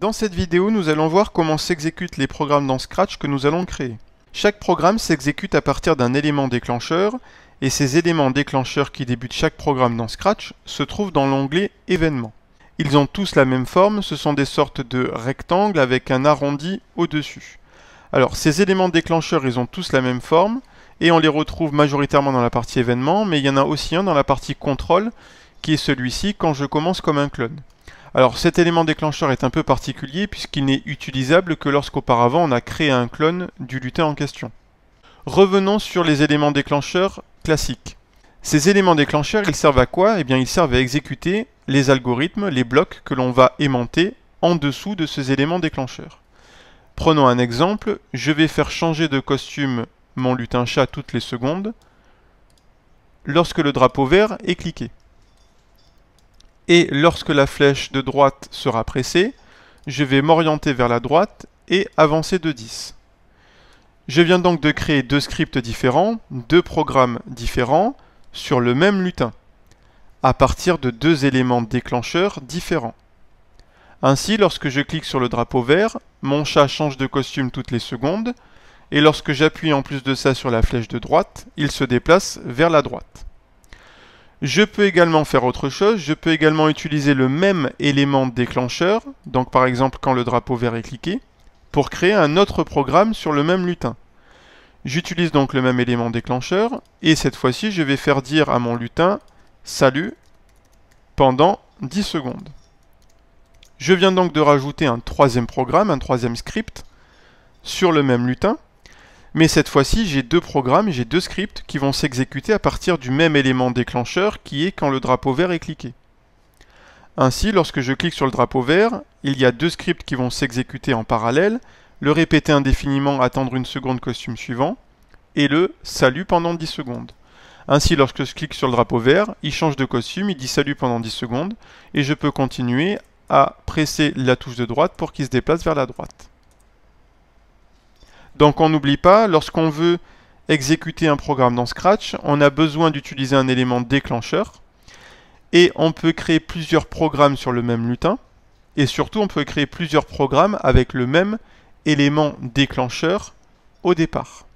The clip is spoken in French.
Dans cette vidéo, nous allons voir comment s'exécutent les programmes dans Scratch que nous allons créer. Chaque programme s'exécute à partir d'un élément déclencheur, et ces éléments déclencheurs qui débutent chaque programme dans Scratch se trouvent dans l'onglet Événements. Ils ont tous la même forme, ce sont des sortes de rectangles avec un arrondi au-dessus. Alors ces éléments déclencheurs, ils ont tous la même forme, et on les retrouve majoritairement dans la partie événements, mais il y en a aussi un dans la partie contrôle, qui est celui-ci quand je commence comme un clone. Alors cet élément déclencheur est un peu particulier puisqu'il n'est utilisable que lorsqu'auparavant on a créé un clone du lutin en question. Revenons sur les éléments déclencheurs classiques. Ces éléments déclencheurs, ils servent à quoi Eh bien ils servent à exécuter les algorithmes, les blocs que l'on va aimanter en dessous de ces éléments déclencheurs. Prenons un exemple, je vais faire changer de costume mon lutin chat toutes les secondes lorsque le drapeau vert est cliqué et lorsque la flèche de droite sera pressée, je vais m'orienter vers la droite et avancer de 10. Je viens donc de créer deux scripts différents, deux programmes différents, sur le même lutin, à partir de deux éléments déclencheurs différents. Ainsi, lorsque je clique sur le drapeau vert, mon chat change de costume toutes les secondes, et lorsque j'appuie en plus de ça sur la flèche de droite, il se déplace vers la droite. Je peux également faire autre chose, je peux également utiliser le même élément déclencheur, donc par exemple quand le drapeau vert est cliqué, pour créer un autre programme sur le même lutin. J'utilise donc le même élément déclencheur, et cette fois-ci je vais faire dire à mon lutin « Salut » pendant 10 secondes. Je viens donc de rajouter un troisième programme, un troisième script, sur le même lutin, mais cette fois-ci j'ai deux programmes, j'ai deux scripts qui vont s'exécuter à partir du même élément déclencheur qui est quand le drapeau vert est cliqué. Ainsi, lorsque je clique sur le drapeau vert, il y a deux scripts qui vont s'exécuter en parallèle, le répéter indéfiniment, attendre une seconde costume suivant, et le salut pendant 10 secondes. Ainsi, lorsque je clique sur le drapeau vert, il change de costume, il dit salut pendant 10 secondes, et je peux continuer à presser la touche de droite pour qu'il se déplace vers la droite. Donc on n'oublie pas, lorsqu'on veut exécuter un programme dans Scratch, on a besoin d'utiliser un élément déclencheur, et on peut créer plusieurs programmes sur le même lutin, et surtout on peut créer plusieurs programmes avec le même élément déclencheur au départ.